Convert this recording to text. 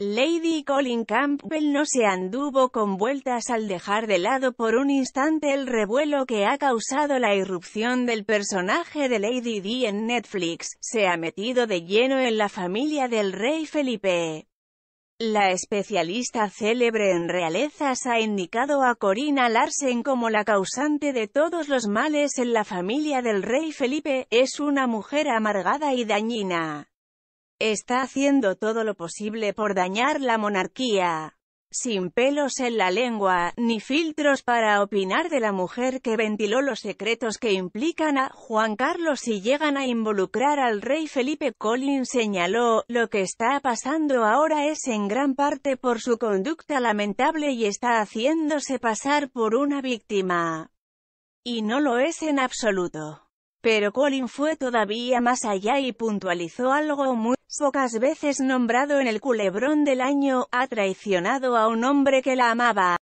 Lady Colin Campbell no se anduvo con vueltas al dejar de lado por un instante el revuelo que ha causado la irrupción del personaje de Lady D en Netflix, se ha metido de lleno en la familia del rey Felipe. La especialista célebre en realezas ha indicado a Corina Larsen como la causante de todos los males en la familia del rey Felipe, es una mujer amargada y dañina. Está haciendo todo lo posible por dañar la monarquía. Sin pelos en la lengua, ni filtros para opinar de la mujer que ventiló los secretos que implican a Juan Carlos y llegan a involucrar al rey Felipe Collins señaló, lo que está pasando ahora es en gran parte por su conducta lamentable y está haciéndose pasar por una víctima. Y no lo es en absoluto. Pero Colin fue todavía más allá y puntualizó algo muy pocas veces nombrado en el culebrón del año, ha traicionado a un hombre que la amaba.